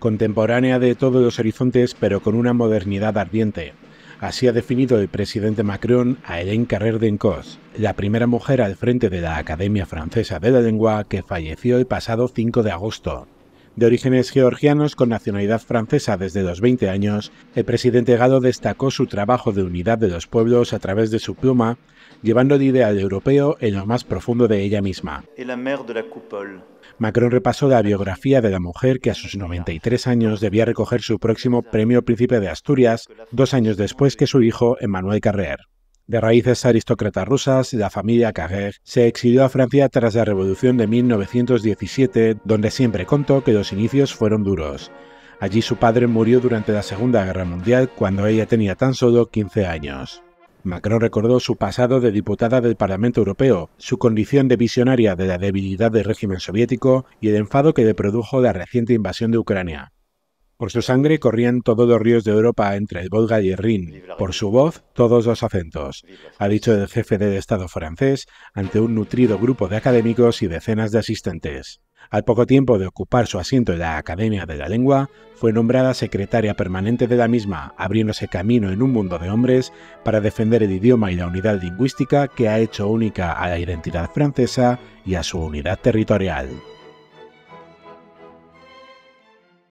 contemporánea de todos los horizontes pero con una modernidad ardiente. Así ha definido el presidente Macron a Hélène Carrer Encos, la primera mujer al frente de la Academia Francesa de la Lengua que falleció el pasado 5 de agosto. De orígenes georgianos con nacionalidad francesa desde los 20 años, el presidente Gado destacó su trabajo de unidad de los pueblos a través de su pluma, llevando el ideal europeo en lo más profundo de ella misma. Macron repasó la biografía de la mujer que a sus 93 años debía recoger su próximo premio Príncipe de Asturias, dos años después que su hijo Emmanuel Carrer. De raíces aristócratas rusas, la familia carré se exilió a Francia tras la Revolución de 1917, donde siempre contó que los inicios fueron duros. Allí su padre murió durante la Segunda Guerra Mundial cuando ella tenía tan solo 15 años. Macron recordó su pasado de diputada del Parlamento Europeo, su condición de visionaria de la debilidad del régimen soviético y el enfado que le produjo la reciente invasión de Ucrania. Por su sangre corrían todos los ríos de Europa entre el Volga y el Rin. Por su voz, todos los acentos. Ha dicho el jefe del Estado francés ante un nutrido grupo de académicos y decenas de asistentes. Al poco tiempo de ocupar su asiento en la Academia de la Lengua, fue nombrada secretaria permanente de la misma, abriéndose camino en un mundo de hombres para defender el idioma y la unidad lingüística que ha hecho única a la identidad francesa y a su unidad territorial.